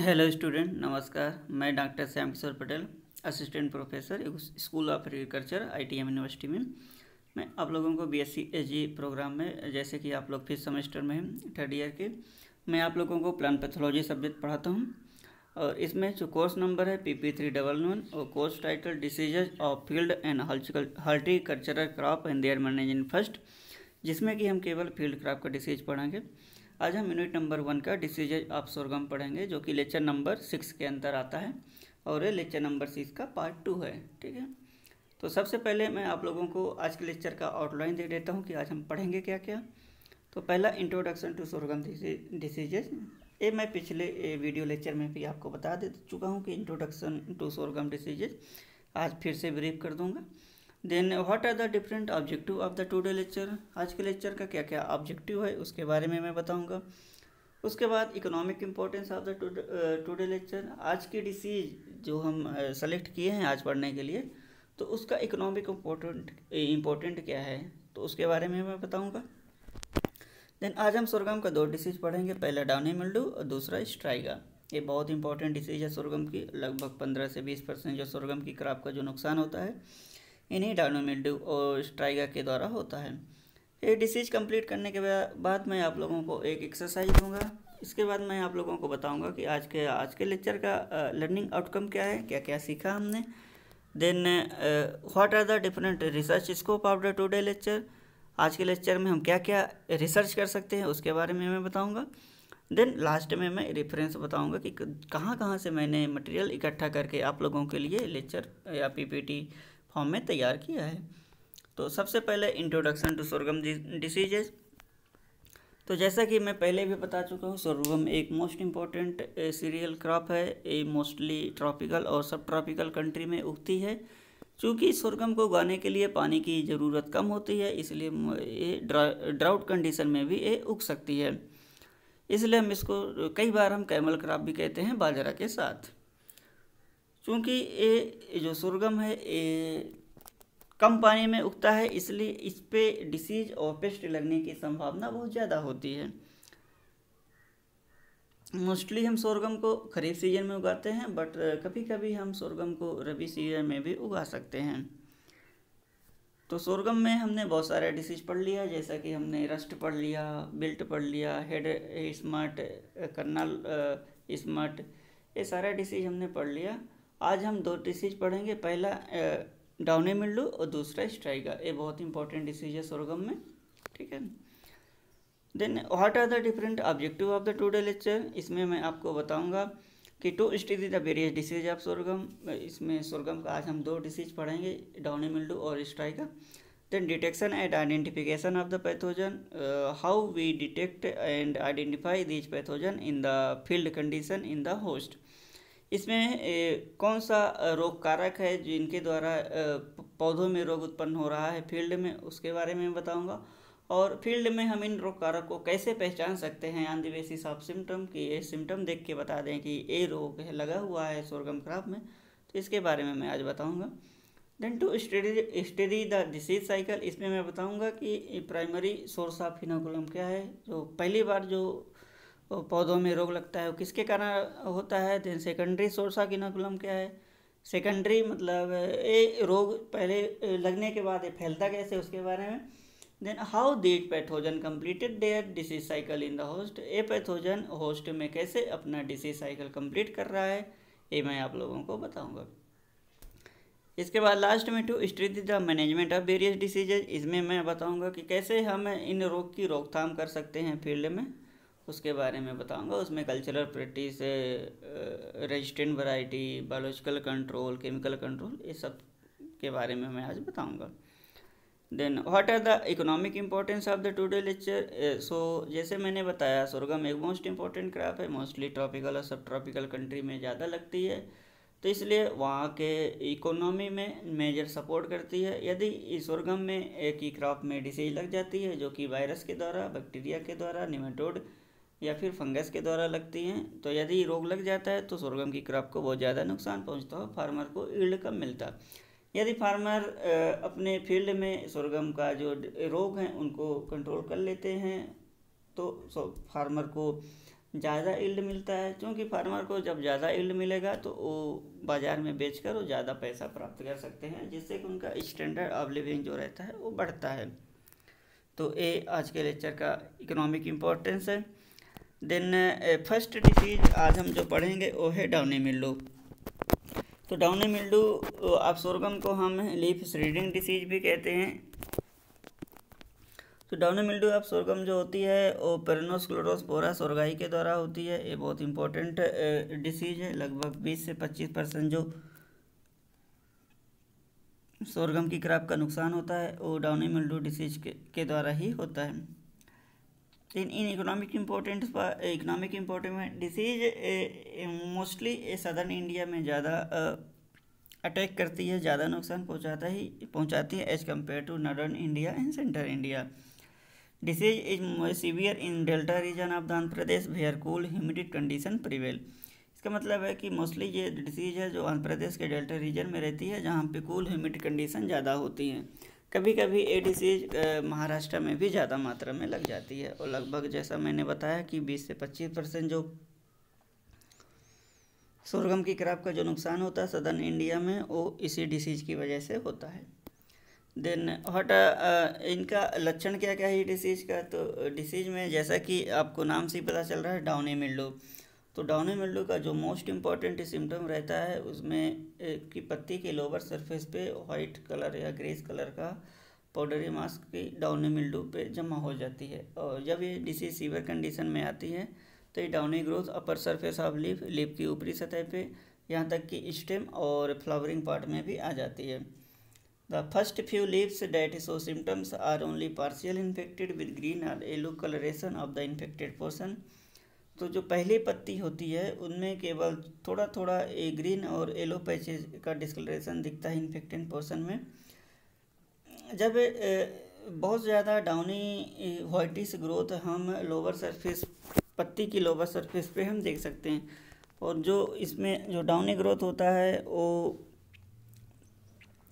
hello student नमस्कार मैं doctor Shyam Kishore Patel assistant professor school of agriculture ITM university में मैं आप लोगों को बीएससी एजी प्रोग्राम में जैसे कि आप लोग फिफ्थ सेमेस्टर में हैं थर्ड ईयर के मैं आप लोगों को प्लान पैथोलॉजी सब्जेक्ट पढ़ाता हूँ और इसमें जो कोर्स नंबर है P P three double one और course title diseases of field and horticultural crop and their manage in first जिसमें कि हम केवल फील्ड क्रॉप का डिसीज पढ़ाएंगे आज हम यूनिट नंबर वन का डिसीज ऑफ सोरगम पढ़ेंगे जो कि लेक्चर नंबर सिक्स के अंदर आता है और ये लेक्चर नंबर सिक्स का पार्ट टू है ठीक है तो सबसे पहले मैं आप लोगों को आज के लेक्चर का आउटलाइन दे देता हूँ कि आज हम पढ़ेंगे क्या क्या तो पहला इंट्रोडक्शन टू सोरगम डिसीजेज ये मैं पिछले वीडियो लेक्चर में भी आपको बता दे चुका हूँ कि इंट्रोडक्शन टू सोरगम डिसीजेज आज फिर से ब्रीफ कर दूँगा then what are the different objective of the today lecture आज के लेक्चर का क्या क्या ऑब्जेक्टिव है उसके बारे में मैं बताऊंगा उसके बाद economic importance of the today lecture आज की डिसीज जो हम सेलेक्ट किए हैं आज पढ़ने के लिए तो उसका इकोनॉमिक इम्पोर्टेंट इम्पोर्टेंट क्या है तो उसके बारे में मैं बताऊँगा देन आज हम सुरगम का दो डिसीज पढ़ेंगे पहला डाउनी मिल्डू और दूसरा स्ट्राइगा ये बहुत इंपॉर्टेंट डिसीज है सुरगम की लगभग पंद्रह से बीस परसेंट जो सुरगम की क्राप का जो नुकसान होता है इन्हीं डू और स्ट्राइगा के द्वारा होता है ये डिसीज कंप्लीट करने के बाद मैं आप लोगों को एक एक्सरसाइज दूंगा इसके बाद मैं आप लोगों को बताऊंगा कि आज के आज के लेक्चर का लर्निंग आउटकम क्या है क्या क्या सीखा हमने then what are the different research scope of the today lecture आज के लेक्चर में हम क्या क्या रिसर्च कर सकते हैं उसके बारे में मैं बताऊँगा देन लास्ट में मैं रेफरेंस बताऊँगा कि कहाँ कहाँ से मैंने मटेरियल इकट्ठा करके आप लोगों के लिए लेक्चर या पी फॉर्म में तैयार किया है तो सबसे पहले इंट्रोडक्शन टू सोरगम डिसीजेज तो जैसा कि मैं पहले भी बता चुका हूँ सोरगम एक मोस्ट इम्पॉर्टेंट सीरियल क्रॉप है ये मोस्टली ट्रॉपिकल और सब ट्रॉपिकल कंट्री में उगती है चूँकि सोरगम को उगाने के लिए पानी की ज़रूरत कम होती है इसलिए ये ड्राउट कंडीशन में भी ये उग सकती है इसलिए हम इसको कई बार हम कैमल क्रॉप भी कहते हैं बाजरा के साथ चूँकि ये जो सुरगम है ये कम पानी में उगता है इसलिए इस पर डिसीज और पेस्ट लगने की संभावना बहुत ज़्यादा होती है मोस्टली हम सोरगम को खरीफ सीजन में उगाते हैं बट कभी कभी हम सोरगम को रबी सीजन में भी उगा सकते हैं तो सोरगम में हमने बहुत सारे डिसीज पढ़ लिया जैसा कि हमने रस्ट पढ़ लिया बिल्ट पढ़ लिया हेड स्मार्ट कर्नल स्मार्ट ये सारा डिसीज हमने पढ़ लिया आज हम दो डिसीज पढ़ेंगे पहला डाउने मिल्डू और दूसरा स्ट्राइगा ये बहुत इंपॉर्टेंट डिसीज है सोरगम में ठीक है then what are the different objective of the today lecture इसमें मैं आपको बताऊंगा कि to study the various disease of sorghum इसमें सोरगम का आज हम दो डिसीज पढ़ेंगे डाउने मिल्डू और striga then detection and identification of the pathogen how we detect and identify these pathogen in the field condition in the host इसमें कौन सा रोग कारक है जिनके द्वारा पौधों में रोग उत्पन्न हो रहा है फील्ड में उसके बारे में बताऊंगा और फील्ड में हम इन रोग कारक को कैसे पहचान सकते हैं आंधिवेशी साफ सिम्टम कि ये सिम्टम देख के बता दें कि ये रोग है लगा हुआ है सोरगम खराब में तो इसके बारे में मैं आज बताऊँगा then to study study the disease cycle इसमें मैं बताऊँगा कि प्राइमरी सोर्स ऑफ फिनोकुलम क्या है जो पहली बार जो पौधों में रोग लगता है वो किसके कारण होता है then secondary source of inoculum क्या है सेकेंडरी मतलब ये रोग पहले लगने के बाद ये फैलता कैसे उसके बारे में then how the pathogen completed their disease cycle in the host a pathogen host में कैसे अपना डिसीज साइकिल कम्प्लीट कर रहा है ये मैं आप लोगों को बताऊंगा इसके बाद लास्ट में to study the management of various diseases इसमें मैं बताऊंगा कि कैसे हम इन रोग की रोकथाम कर सकते हैं फील्ड में उसके बारे में बताऊंगा उसमें cultural practice resistant variety biological control chemical control ये सब के बारे में मैं आज बताऊंगा then what are the economic importance of the today lecture so जैसे मैंने बताया सोरगम एक मोस्ट इंपॉर्टेंट क्रॉप है मोस्टली ट्रॉपिकल और सब ट्रॉपिकल कंट्री में ज़्यादा लगती है तो इसलिए वहाँ के इकोनॉमी में मेजर सपोर्ट करती है यदि सोरगम में एक ही क्रॉप में डिसीज लग जाती है जो कि वायरस के द्वारा बैक्टीरिया के द्वारा निमेटोड या फिर फंगस के द्वारा लगती हैं तो यदि रोग लग जाता है तो सोरगम की क्रॉप को बहुत ज़्यादा नुकसान पहुंचता हो फार्मर को ईल्ड कम मिलता यदि फार्मर अपने फील्ड में सोरगम का जो रोग हैं उनको कंट्रोल कर लेते हैं तो फार्मर को ज़्यादा ईल्ड मिलता है क्योंकि फार्मर को जब ज़्यादा ईल्ड मिलेगा तो वो बाज़ार में बेचकर वो ज़्यादा पैसा प्राप्त कर सकते हैं जिससे कि उनका स्टैंडर्ड ऑफ लिविंग जो रहता है वो बढ़ता है तो ये आज के लेक्चर का इकोनॉमिक इम्पोर्टेंस है देन फर्स्ट डिसीज आज हम जो पढ़ेंगे वो है डाउनी मिल्डू तो डाउनी मिल्डू आप सोरगम को हम लीफ स्रीडिंग डिसीज भी कहते हैं तो डाउनी मिल्डू आप सोरगम जो होती है वो पेरनोस्क्लोरोस बोरा सोरगाई के द्वारा होती है ये बहुत इंपॉर्टेंट डिसीज है लगभग 20 से 25 परसेंट जो सोरगम की क्रॉप का नुकसान होता है वो डाउनी मिल्डू डिसीज के, के द्वारा ही होता है then इन इकोनॉमिक इम्पोर्टेंट इकोनॉमिक इम्पोर्टेंट में डिसीज मोस्टली सदर्न इंडिया में ज़्यादा अटैक करती है ज़्यादा नुकसान पहुँचाता ही पहुँचाती है as compare to northern India and central India disease is severe in delta region of Andhra Pradesh where cool humid condition prevail इसका मतलब है कि मोस्टली ये डिसीज है जो आंध्र प्रदेश के डेल्टा रीजन में रहती है जहाँ पे कूल ह्यूमिड कंडीशन ज़्यादा होती हैं कभी कभी ये डिसीज महाराष्ट्र में भी ज़्यादा मात्रा में लग जाती है और लगभग जैसा मैंने बताया कि 20 से 25 परसेंट जो सोरगम की क्राप का जो नुकसान होता है सदर्न इंडिया में वो इसी डिसीज की वजह से होता है देन हॉट इनका लक्षण क्या क्या है डिसीज e का तो डिसीज में जैसा कि आपको नाम से ही पता चल रहा है डाउनी मिल्डो तो डाउनी मिल्डो का जो मोस्ट इम्पॉर्टेंट सिम्टम रहता है उसमें की पत्ती के लोअर सरफेस पे वाइट कलर या ग्रेस कलर का पाउडरी मास्क की डाउनी मिल्डो पे जमा हो जाती है और जब ये डिसीज सीवर कंडीशन में आती है तो ये downy growth upper surface of leaf leaf की ऊपरी सतह पे यहाँ तक कि स्टेम और फ्लावरिंग पार्ट में भी आ जाती है the first few leaves that so symptoms are only partial infected with green और yellow colouration of the infected portion तो जो पहली पत्ती होती है उनमें केवल थोड़ा थोड़ा ए ग्रीन और येलो पैचेज का डिस्कलरेशन दिखता है इन्फेक्टेड पोर्सन में जब बहुत ज़्यादा डाउनी वाइटिस ग्रोथ हम लोअर सरफेस पत्ती की लोअर सरफेस पे हम देख सकते हैं और जो इसमें जो डाउनी ग्रोथ होता है वो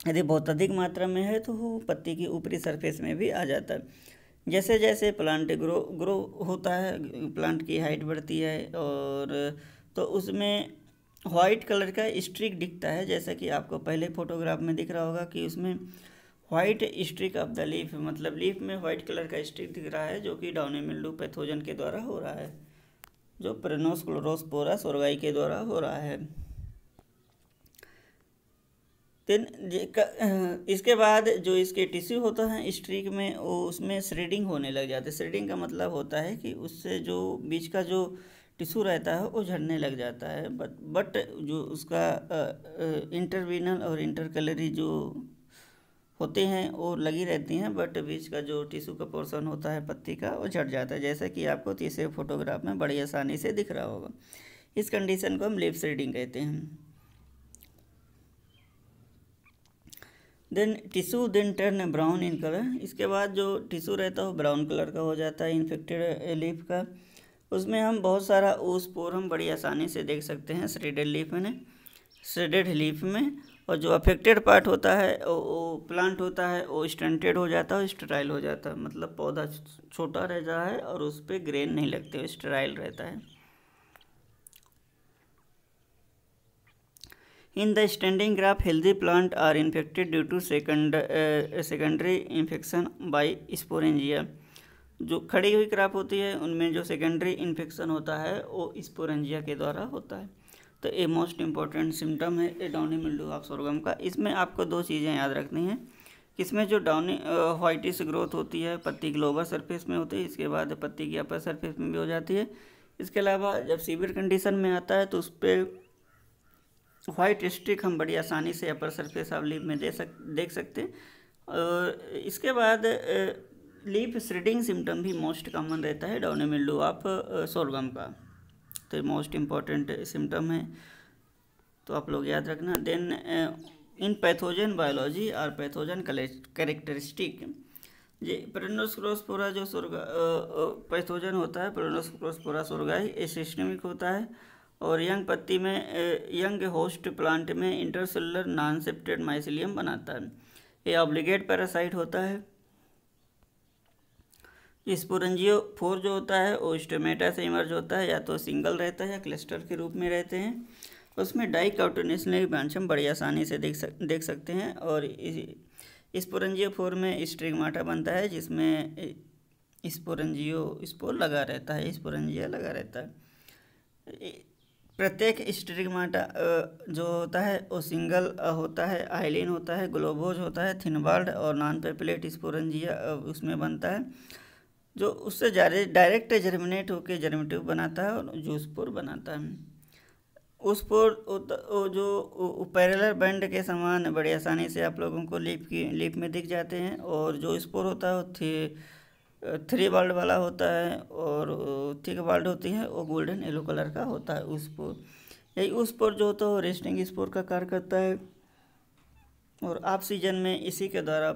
यदि बहुत अधिक मात्रा में है तो वो पत्ती की ऊपरी सरफेस में भी आ जाता है जैसे जैसे प्लांट ग्रो ग्रो होता है प्लांट की हाइट बढ़ती है और तो उसमें वाइट कलर का स्ट्रिक दिखता है जैसा कि आपको पहले फोटोग्राफ में दिख रहा होगा कि उसमें white streak of the leaf मतलब लीफ में वाइट कलर का स्ट्रिक दिख रहा है जो कि डाउनिमिल्डू मिल्डू पैथोजन के द्वारा हो रहा है जो प्रेनोस्क्लोरोस्पोरस और के द्वारा हो रहा है देन इसके बाद जो इसके टिश्यू होता है स्ट्रीक में वो उसमें श्रेडिंग होने लग जाते हैं श्रेडिंग का मतलब होता है कि उससे जो बीच का जो टिश्यू रहता है वो झड़ने लग जाता है बट बट जो उसका इंटरवीनल और इंटरकलरी जो होते हैं वो लगी रहती हैं बट बीच का जो टिश्यू का पोर्सन होता है पत्ती का वो झड़ जाता है जैसा कि आपको तीसरे फोटोग्राफ में बड़ी आसानी से दिख रहा होगा इस कंडीशन को हम लिप श्रेडिंग कहते हैं then tissue then turn brown in colour इसके बाद जो टिश्यू रहता है वो ब्राउन कलर का हो जाता है इन्फेक्टेड लीफ का उसमें हम बहुत सारा ओस पोर हम बड़ी आसानी से देख सकते हैं श्रेडेड लीफ में श्रेडेड लीफ में और जो अफेक्टेड पार्ट होता है वो, वो प्लांट होता है वो स्टंटेड हो जाता है और स्टराइल हो जाता है मतलब पौधा छोटा रह जाता है और उस पर ग्रेन नहीं लगते स्टराइल रहता है in the standing crop healthy plant are infected due to second secondary infection by sporangia जो खड़ी हुई क्राप होती है उनमें जो सेकेंडरी इन्फेक्शन होता है वो स्पोरेंजिया के द्वारा होता है तो ये मोस्ट इम्पॉर्टेंट सिम्टम है a downy mildew of sorghum का इसमें आपको दो चीज़ें याद रखनी है इसमें जो डाउनी व्हाइटिस ग्रोथ होती है पत्ती की लोअर सरफेस में होती है इसके बाद पत्ती की अपर सरफेस में भी हो जाती है इसके अलावा जब सीवियर कंडीशन में आता है तो उस पर वाइट स्टिक हम बड़ी आसानी से अपर सरफेस ऑफ लीफ में दे सक देख सकते हैं और इसके बाद लीफ स्रेडिंग सिम्टम भी मोस्ट कॉमन रहता है डाउनेमिल्डू ऑफ सोलगम का तो मोस्ट इम्पॉर्टेंट सिम्टम है तो आप लोग याद रखना देन इन पैथोजन बायोलॉजी और पैथोजन कैरेक्टरिस्टिक जी पेरेनोस्क्रोसपोरा जो सुरगा पैथोजन होता है पेरेनोस्क्रोसपोरा सोर्गाई ही सिस्टमिक होता है और यंग पत्ती में यंग होस्ट प्लांट में इंटरसेलर नॉन सेप्टेड माइसिलियम बनाता है ये ऑब्लिगेट पैरासाइट होता है स्पोरेंजियो फोर जो होता है वो स्टोमेटा से इमर्ज होता है या तो सिंगल रहता है या क्लस्टर के रूप में रहते हैं उसमें डाई ब्रांच हम बड़ी आसानी से देख सक देख सकते हैं और स्पोरेंजियो फोर में स्ट्रिगमाटा बनता है जिसमें स्पोरेंजियो स्पोर लगा रहता है स्पोरेंजिया लगा रहता है प्रत्येक स्टिग्माटा जो होता है वो सिंगल होता है आइलिन होता है ग्लोबोज होता है थिनबर्ड और नॉन पेपलेट स्पोरेंजिया उसमें बनता है जो उससे डायरेक्ट जर्मिनेट होकर जर्मिटिव बनाता है और जूसपोर बनाता है उस पर जो पैरेलर बैंड के समान बड़ी आसानी से आप लोगों को लीप की लीप में दिख जाते हैं और जो स्पोर होता है वो थ्री वर्ल्ड वाला होता है और थिक वर्ल्ड होती है वो गोल्डन येलो कलर का होता है उस पर यही उस पर जो होता है वो रेस्टिंग स्पोर का कार्य करता है और आप सीजन में इसी के द्वारा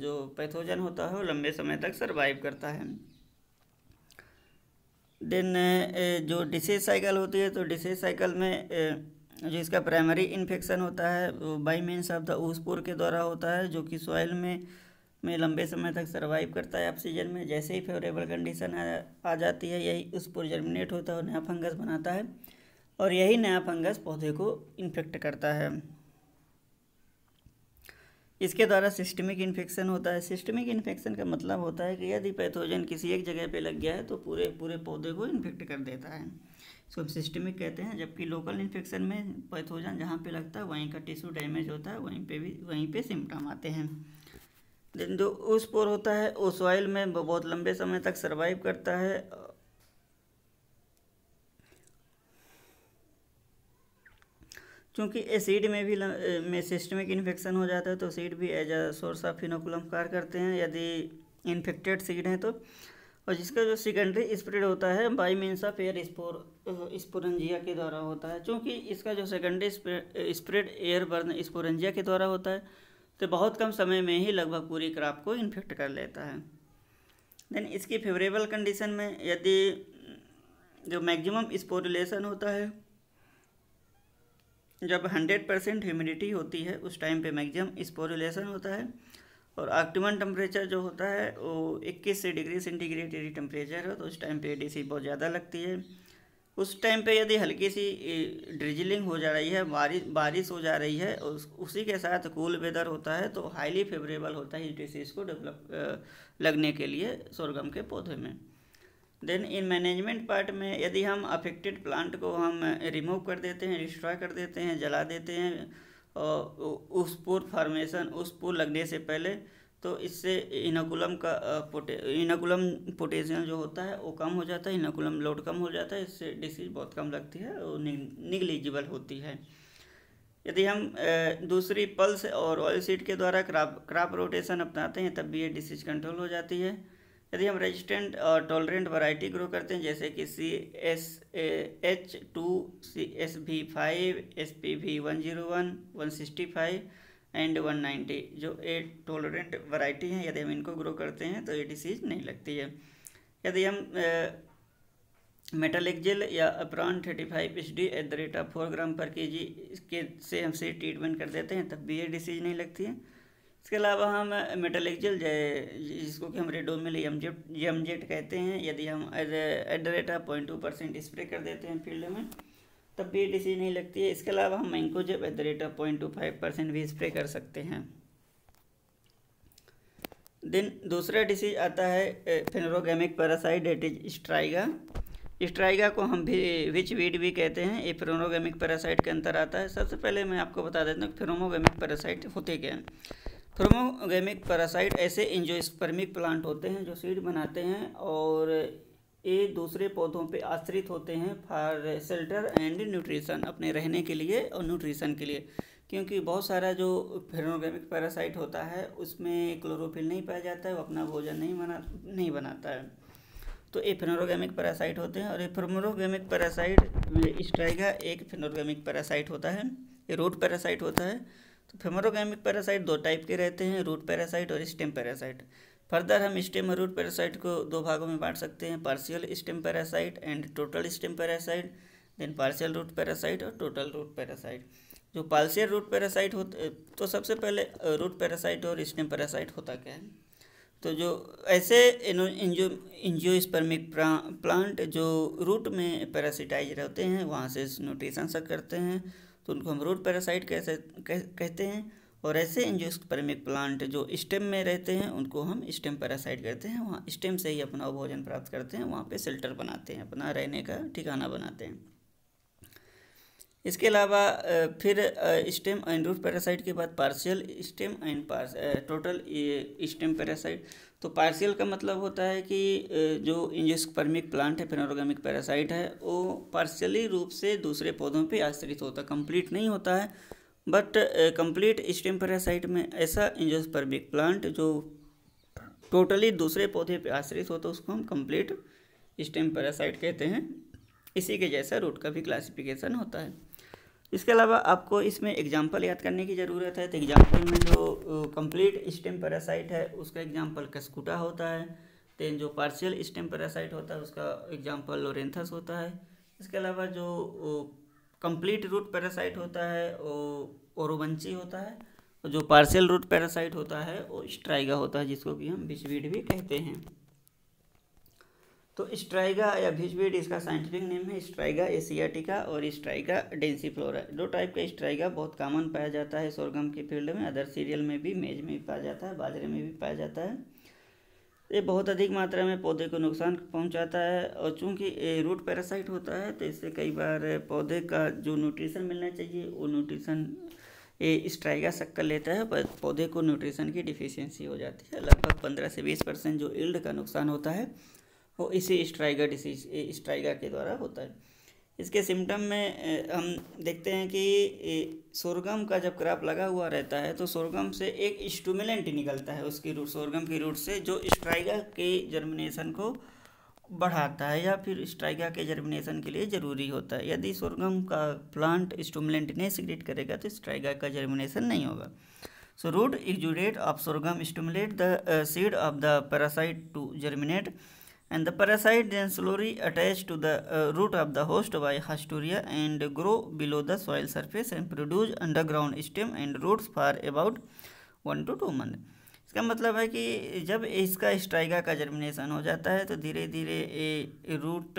जो पैथोजन होता है वो लंबे समय तक सर्वाइव करता है देन जो डिसेज साइकिल होती है तो डिसेज साइकिल में जो इसका प्राइमरी इन्फेक्शन होता है वो by means of the oospore के द्वारा होता है जो कि सॉइल में में लंबे समय तक सर्वाइव करता है ऑक्सीजन में जैसे ही फेवरेबल कंडीशन आ, आ जाती है यही उस पर जर्मिनेट होता है और नया फंगस बनाता है और यही नया फंगस पौधे को इन्फेक्ट करता है इसके द्वारा सिस्टमिक इन्फेक्शन होता है सिस्टमिक इन्फेक्शन का मतलब होता है कि यदि पैथोजन किसी एक जगह पे लग गया है तो पूरे पूरे पौधे को इन्फेक्ट कर देता है इसको हम सिस्टमिक कहते हैं जबकि लोकल इन्फेक्शन में पैथोजन जहाँ पे लगता है वहीं का टिश्यू डैमेज होता है वहीं पे भी वहीं पे सिम्टम आते हैं जो उस पोर होता है वो सॉइल में बहुत लंबे समय तक सरवाइव करता है चूँकि एसिड में भी में सिस्टमिक इन्फेक्शन हो जाता है तो सीड भी as a source of inoculum कार्य करते हैं यदि इन्फेक्टेड सीड हैं तो और जिसका जो सेकेंडरी स्प्रेड होता है by means of air spore sporangia के द्वारा होता है चूँकि इसका जो secondary spread air borne sporangia के द्वारा होता है तो बहुत कम समय में ही लगभग पूरी क्रॉप को इन्फेक्ट कर लेता है देन इसकी फेवरेबल कंडीशन में यदि जो मैक्सिमम स्पोरुलेशन होता है जब 100 परसेंट ह्यूमिडिटी होती है उस टाइम पे मैक्सिमम स्पोरुलेशन होता है और ऑक्टिमम टेम्परेचर जो होता है वो 21 से डिग्री सेंटीग्रेड यदि टेम्परेचर हो तो उस टाइम पे डीसी बहुत ज़्यादा लगती है उस टाइम पे यदि हल्की सी ड्रिजलिंग हो जा रही है बारिश बारिश हो जा रही है उस, उसी के साथ कूल वेदर होता है तो हाईली फेवरेबल होता है इस डिसीज़ को डेवलप लगने के लिए सोरगम के पौधे में देन इन मैनेजमेंट पार्ट में यदि हम अफेक्टेड प्लांट को हम रिमूव कर देते हैं डिस्ट्रॉय कर देते हैं जला देते हैं और उस पुर फार्मेशन उस पुर लगने से पहले तो इससे इनाकुलम का पोटे इनाकुलम पोटेशियम जो होता है वो कम हो जाता है इनाकुलम लोड कम हो जाता है इससे डिसीज बहुत कम लगती है और निगलिजिबल होती है यदि हम दूसरी पल्स और ऑयल सीड के द्वारा क्राप क्राप रोटेशन अपनाते हैं तब भी ये डिसीज कंट्रोल हो जाती है यदि हम रेजिस्टेंट और टॉलरेंट वैरायटी ग्रो करते हैं जैसे कि C S H two C S V five S P V one zero one one sixty five and 190 जो ए टोलरेंट वैरायटी हैं यदि हम इनको ग्रो करते हैं तो ये डिसीज नहीं लगती है यदि हम मेटल एक्जेल या Apron thirty five H D at the rate of four gram per K जी के से हम से ट्रीटमेंट कर देते हैं तब भी ये डिसीज नहीं लगती है इसके अलावा हम मेटल एक्जेल जिसको कि हम रेडोमिल यमजेट यमजेट कहते हैं यदि हम at the rate of point two percent spray कर देते हैं फील्ड में तब भी डिसीज नहीं लगती है इसके अलावा हम इनको at the rate of point two five percent भी स्प्रे कर सकते हैं देन दूसरा डिसीज आता है phanerogamic parasite that is striga striga को हम भी विच वीड भी कहते हैं ये फेनोरोगेमिक पैरासाइट के अंतर आता है सबसे पहले मैं आपको बता देता हूँ फेनोमोगेमिक पैरासाइट होते क्या हैं फेनोमोगेमिक पैरासाइट ऐसे इंजोस्पर्मिक प्लांट होते हैं जो सीड बनाते हैं और ये दूसरे पौधों पे आश्रित होते हैं फॉर शेल्टर एंड न्यूट्रिशन अपने रहने के लिए और न्यूट्रिशन के लिए क्योंकि बहुत सारा जो फेरोगेमिक पैरासाइट होता है उसमें क्लोरोफिल नहीं पाया जाता है वो अपना भोजन नहीं बना नहीं बनाता है तो ये फेनोरोगेमिक पैरासाइट होते हैं और ये फेनोरोगेमिक पैरासाइट स्ट्राइगा एक फेनोरोगेमिक पैरासाइट होता है ये रूट पैरासाइट होता है तो फेमोरोगेमिक पैरासाइट दो टाइप के रहते हैं रूट पैरासाइट और स्टेम पैरासाइट फर्दर हम स्टेम रूट पैरासाइट को दो भागों में बांट सकते हैं partial stem parasite and total stem parasite then partial root parasite और टोटल रूट पैरासाइट जो पार्शियल रूट पैरासाइट होते तो सबसे पहले रूट पैरासाइट और स्टेम पैरासाइट होता क्या है तो जो ऐसे इंजो स्पर्मिक प्लांट जो रूट में पैरासिटाइज रहते हैं वहाँ से न्यूट्रिशन सक करते हैं तो उनको हम रूट पैरासाइट कैसे कह, कहते हैं और ऐसे एंजियोस्पर्मिक प्लांट जो स्टेम में रहते हैं उनको हम स्टेम पैरासाइट करते हैं वहाँ स्टेम से ही अपना भोजन प्राप्त करते हैं वहाँ पे शेल्टर बनाते हैं अपना रहने का ठिकाना बनाते हैं इसके अलावा फिर स्टेम एंड रूट पैरासाइट के बाद पार्शियल स्टेम एंड पार्स टोटल स्टेम पैरासाइट तो पार्शियल का मतलब होता है कि जो इंजेस्पर्मिक प्लांट है फेनोरोगामिक पैरासाइट है वो पार्शियली रूप से दूसरे पौधों पे आश्रित होता कंप्लीट नहीं होता है बट कंप्लीट स्टेम पैरासाइट में ऐसा एंजियोस्पर्मिक प्लांट जो टोटली दूसरे पौधे पे आश्रित हो तो उसको हम कंप्लीट स्टेम पैरासाइट कहते हैं इसी के जैसा रूट का भी क्लासिफिकेशन होता है इसके अलावा आपको इसमें एग्जाम्पल याद करने की ज़रूरत है तो एग्जाम्पल में जो कंप्लीट स्टेम पैरासाइट है उसका एग्जाम्पल कस्कुटा होता है देन जो पार्शियल स्टेम पैरासाइट होता है उसका एग्जाम्पल लोरेंथस होता है इसके अलावा जो uh, कंप्लीट रूट पैरासाइट होता है वो ओरोवंशी होता है और जो पार्शियल रूट पैरासाइट होता है वो स्ट्राइगा होता है जिसको कि हम भिजवीड भी कहते हैं तो स्ट्राइगा या भिजवीड इसका साइंटिफिक नेम है स्ट्राइगा एशियाटिका और स्ट्राइगा डेंसी फ्लोरा दो टाइप का स्ट्राइगा बहुत कॉमन पाया जाता है सोरगम के फील्ड में अदर सीरियल में भी मेज में भी पाया जाता है बाजरे में भी पाया जाता है ये बहुत अधिक मात्रा में पौधे को नुकसान पहुंचाता है और चूंकि ये रूट पैरासाइट होता है तो इससे कई बार पौधे का जो न्यूट्रिशन मिलना चाहिए वो न्यूट्रिशन ये स्ट्राइगा शक कर लेता है पर पौधे को न्यूट्रिशन की डिफिशियंसी हो जाती है लगभग पंद्रह से बीस परसेंट जो इल्ड का नुकसान होता है वो इसी स्ट्राइगा डिसीज स्ट्राइगा के द्वारा होता है इसके सिम्टम में हम देखते हैं कि सोरगम का जब क्राप लगा हुआ रहता है तो सोरगम से एक स्टूमिलेंट निकलता है उसकी रूट सोरगम की रूट से जो स्ट्राइगा के जर्मिनेशन को बढ़ाता है या फिर स्ट्राइगा के जर्मिनेशन के लिए ज़रूरी होता है यदि सोरगम का प्लांट स्टूमिलेंट नहीं सिक्रेट करेगा तो स्ट्राइगा का जर्मिनेशन नहीं होगा so root exudate of sorghum stimulate the seed of the parasite to germinate and the parasite then slowly attach to the uh, root of the host by hasturia and grow below the soil surface and produce underground stem and roots for about one to two month इसका मतलब है कि जब इसका Striga का germination हो जाता है तो धीरे धीरे रूट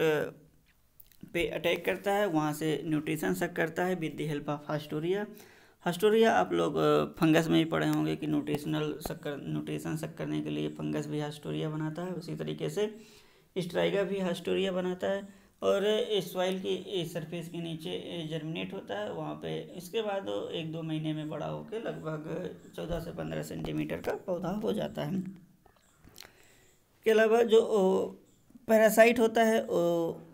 पे अटैक करता है वहाँ से न्यूट्रिशन सक करता है with the help of haustoria haustoria आप लोग फंगस में भी पढ़े होंगे कि न्यूट्रिशनल शक्कर न्यूट्रिशन शक करने के लिए फंगस भी हस्टोरिया बनाता है उसी तरीके से स्ट्राइगा भी हस्टोरिया बनाता है और इस सॉइल की इस सरफेस के नीचे जर्मिनेट होता है वहाँ पे इसके बाद एक दो महीने में बड़ा होकर लगभग चौदह से पंद्रह सेंटीमीटर का पौधा हो जाता है इसके अलावा जो पैरासाइट होता है वो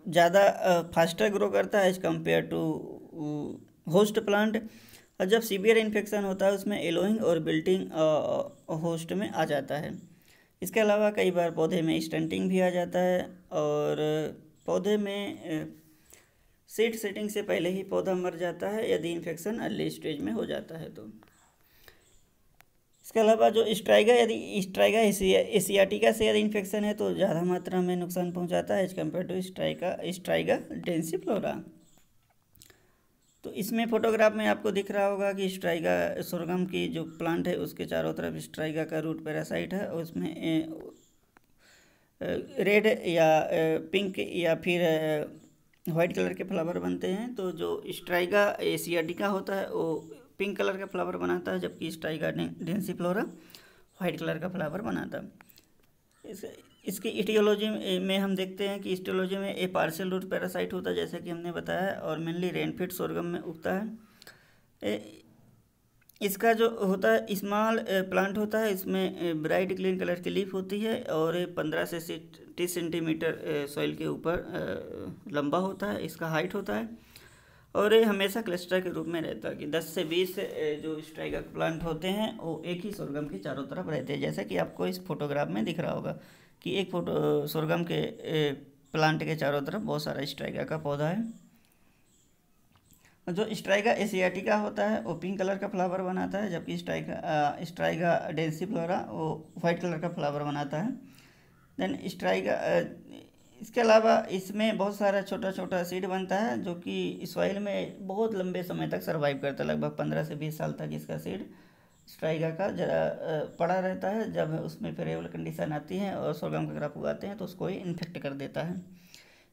ज़्यादा फास्टर ग्रो करता है as compare to host plant और जब सीवियर इन्फेक्शन होता है उसमें एलोइंग और बिल्टिंग होस्ट में आ जाता है इसके अलावा कई बार पौधे में स्टंटिंग भी आ जाता है और पौधे में सीड सेटिंग से पहले ही पौधा मर जाता है यदि इन्फेक्शन अर्ली स्टेज में हो जाता है तो इसके अलावा जो स्ट्राइगा यदि स्ट्राइगा एसियाटिका से यदि इन्फेक्शन है तो ज़्यादा मात्रा में नुकसान पहुंचाता है as compare to striga striga densiflora तो इसमें फोटोग्राफ में आपको दिख रहा होगा कि स्ट्राइगा सोरगम की जो प्लांट है उसके चारों तरफ स्ट्राइगा का रूट पैरासाइट है और उसमें रेड या पिंक या फिर वाइट कलर के फ्लावर बनते हैं तो जो स्ट्राइगा एशियाटिका होता है वो पिंक कलर का फ्लावर बनाता है जबकि striga densiflora white colour का फ्लावर बनाता है इसकी इटियोलॉजी में हम देखते हैं कि इस्टियोलॉजी में ए पार्सल रूट पैरासाइट होता है जैसे कि हमने बताया है और मेनली रेनफिट सोरगम में उगता है ए, इसका जो होता है स्मॉल प्लांट होता है इसमें ब्राइट ग्रीन कलर की लीफ होती है और पंद्रह से तीस सेंटीमीटर सॉइल के ऊपर लंबा होता है इसका हाइट होता है और ये हमेशा क्लस्टर के रूप में रहता है कि 10 से 20 जो स्ट्राइगर प्लांट होते हैं वो एक ही सोरगम के चारों तरफ रहते हैं जैसा कि आपको इस फोटोग्राफ में दिख रहा होगा कि एक फुट सोरगम के प्लांट के चारों तरफ बहुत सारा स्ट्राइगा का पौधा है जो स्ट्राइगा एशियाटिका होता है वो पिंक कलर का फ्लावर बनाता है जबकि स्ट्राइगा स्ट्राइगा डेंसी फ्लोरा वो वाइट कलर का फ्लावर बनाता है देन स्ट्राइगा इसके अलावा इसमें बहुत सारा छोटा छोटा सीड बनता है जो कि सॉइल में बहुत लंबे समय तक सर्वाइव करता है लगभग पंद्रह से बीस साल तक इसका सीड स्ट्राइगा का जरा पड़ा रहता है जब उसमें फेरेबल कंडीशन आती है और सोलगम का ग्राफ उगाते हैं तो उसको ही इन्फेक्ट कर देता है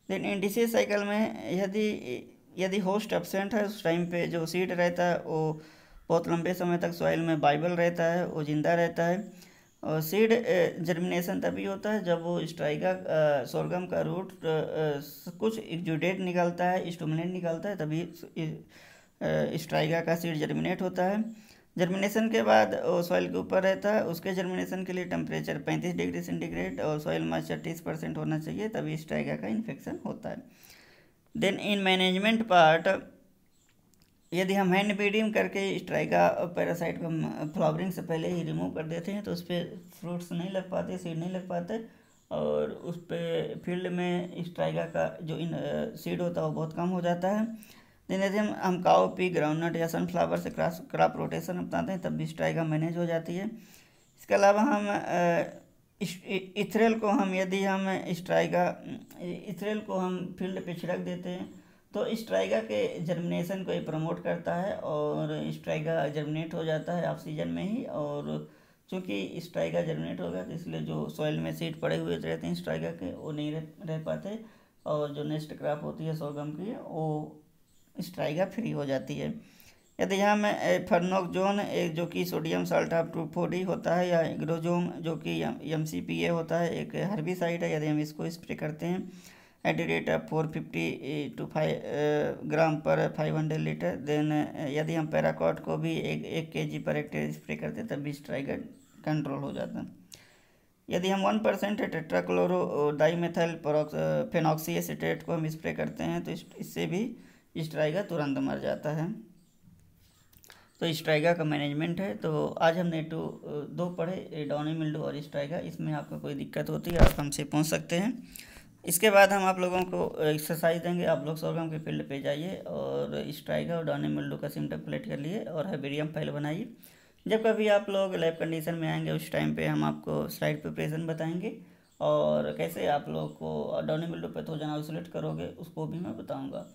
देन इन डिसीज साइकिल में यदि यदि होस्ट एबसेंट है उस टाइम पे जो सीड रहता है वो बहुत लंबे समय तक सॉइल में बाइबल रहता है वो जिंदा रहता है और सीड जर्मिनेशन तभी होता है जब वो स्ट्राइगा सोलगम का रूट कुछ एक्जुडेट निकलता है स्टोमिनेट निकलता है तभी स्ट्राइगा का सीड जर्मिनेट होता है जर्मिनेशन के बाद सॉइल के ऊपर रहता है उसके जर्मिनेशन के लिए टेम्परेचर 35 डिग्री सेंटीग्रेड और सॉइल मॉइस्चर तीस परसेंट होना चाहिए तभी स्ट्राइगा का इन्फेक्शन होता है देन इन मैनेजमेंट पार्ट यदि हम हैंड बीडिंग करके स्ट्राइका पैरासाइट को हम फ्लावरिंग से पहले ही रिमूव कर देते हैं तो उस पर फ्रूट्स नहीं लग पाते सीड नहीं लग पाते और उस पर फील्ड में स्ट्राइका का जो इन सीड होता है वो बहुत कम हो जाता है लेकिन यदि हम हम काओ पी ग्राउंडनट या सनफ्लावर से क्रास क्रॉप रोटेशन अपनाते हैं तब भी स्ट्राइका मैनेज हो जाती है इसके अलावा हम इथरेल को हम यदि हम स्ट्राइका इथरेल को हम फील्ड पे छिड़क देते हैं तो स्ट्राइगा के जर्मिनेशन को ये प्रमोट करता है और स्ट्राइगा जर्मिनेट हो जाता है ऑफ सीजन में ही और चूँकि स्ट्राइगा जर्मिनेट हो गया तो इसलिए जो सॉइल में सीड पड़े हुए रहते हैं स्ट्राइगा के वो नहीं रह रह पाते और जो नेक्स्ट क्रॉप होती है सोगम की वो स्ट्राइगा फ्री हो जाती है यदि यहाँ में फर्नोकजोन एक जो कि sodium salt of two four D होता है या एग्रोजोम जो कि एम सी पी ए होता है एक हर्बिसाइड है यदि हम इसको स्प्रे करते हैं at the rate of four fifty to five gram पर फाइव हंड्रेड लीटर देन यदि हम पैराकॉट को भी एक एक के जी पर एक्टर स्प्रे करते तब भी स्ट्राइगर कंट्रोल हो जाता यदि हम one percent tetrachloro dimethyl phenoxy acetate को हम स्प्रे करते हैं तो इससे भी स्ट्राइगा तुरंत मर जाता है तो स्ट्राइगा का मैनेजमेंट है तो आज हमने टू दो पढ़े डॉनी मिल्डो और स्ट्राइगा इसमें आपको कोई दिक्कत होती है आप हमसे पहुंच सकते हैं इसके बाद हम आप लोगों को एक्सरसाइज देंगे आप लोग सोलगम के फील्ड पे जाइए और स्ट्राइगा और डॉनी मिल्डो का सिम्टम कलेक्ट कर लिए और हाइबेरियम फाइल बनाइए जब कभी आप लोग लाइफ कंडीशन में आएंगे उस टाइम पर हम आपको स्लाइड प्रिपरेशन बताएंगे और कैसे आप लोग को डॉनी मिल्डो पैथोजन तो आइसोलेट करोगे उसको भी मैं बताऊँगा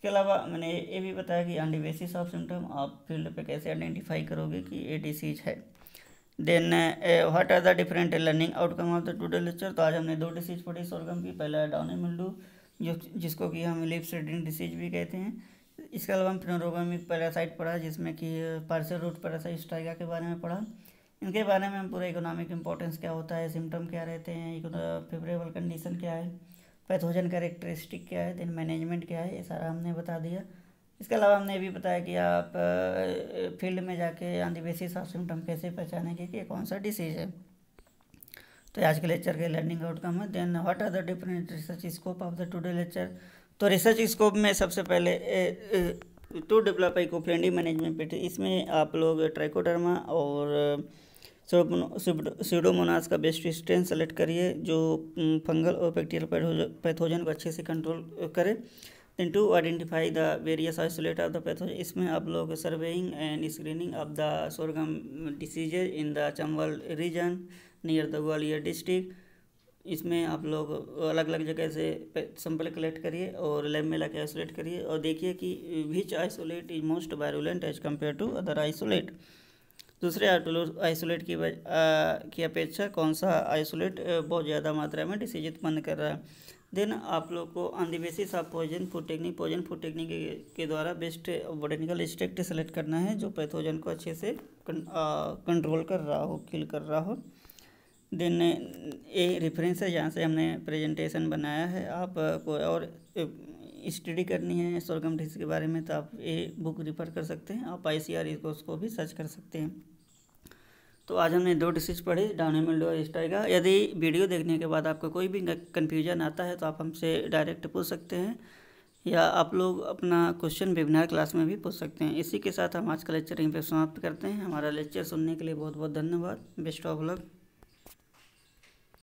इसके अलावा मैंने ये भी बताया कि ऑन बेसिस ऑफ सिम्टम आप फील्ड पे कैसे आइडेंटिफाई करोगे कि ये डिसीज है then what are the different learning outcome of the today lecture तो आज हमने दो डिसीज पढ़ी सोरगम की पहला डाउन मिल्डू जो जिसको कि हम लिप सेडिंग डिसीज भी कहते हैं इसके अलावा हम प्नोरोगामिक पैरासाइट पढ़ा जिसमें कि पार्सल रूट स्ट्राइगा के बारे में पढ़ा इनके बारे में हम पूरा इकोनॉमिक इंपॉर्टेंस क्या होता है सिम्टम क्या रहते हैं फेवरेबल कंडीशन uh, क्या है पैथोजन कैरेक्टरिस्टिक क्या है देन मैनेजमेंट क्या है ये सारा हमने बता दिया इसके अलावा हमने ये भी बताया कि आप फील्ड में जाके ऑन बेसिस ऑफ सिम्टम कैसे पहचानेंगे कि कौन सा डिसीज है तो आज के लेक्चर के लर्निंग आउटकम है then what are the different research scope of the today lecture तो रिसर्च स्कोप में सबसे पहले to develop eco friendly management पेट इसमें आप लोग ट्राइकोडर्मा और सीडोमोनास का बेस्ट स्ट्रेन सेलेक्ट करिए जो फंगल और बैक्टीरियल पैथोजन को अच्छे से कंट्रोल करे then to identify the various isolate of the pathogen इसमें आप लोग surveying and screening of the sorghum diseases in the Chambal region near the Gwalior district इसमें आप लोग अलग अलग जगह से सैंपल कलेक्ट करिए और लैब में के आइसोलेट करिए और देखिए कि which isolate is most virulent as compare to other isolate दूसरे आइसोलेट की की अपेक्षा कौन सा आइसोलेट बहुत ज़्यादा मात्रा में डिसीजित मन कर रहा है देन आप लोग को अंधिवेशी साफ poison food technique poison food technique के, के द्वारा बेस्ट बोटेनिकल स्टेक्ट सेलेक्ट करना है जो पैथोजन को अच्छे से कं, आ, कंट्रोल कर रहा हो किल कर रहा हो देन ये रेफरेंस है जहाँ से हमने प्रेजेंटेशन बनाया है आप को और स्टडी करनी है सोलगम डिस के बारे में तो आप ये बुक रिफ़र कर सकते हैं आप आई सी आर इसको उसको भी सर्च कर सकते हैं तो आज हमने दो डिशेज पढ़ी डाउनहेमल डो और स्टाइगा यदि वीडियो देखने के बाद आपको कोई भी कन्फ्यूजन आता है तो आप हमसे डायरेक्ट पूछ सकते हैं या आप लोग अपना क्वेश्चन वेबिनार क्लास में भी पूछ सकते हैं इसी के साथ हम आज का लेक्चर यहीं पर समाप्त करते हैं हमारा लेक्चर सुनने के लिए बहुत बहुत धन्यवाद बेस्ट ऑफ लक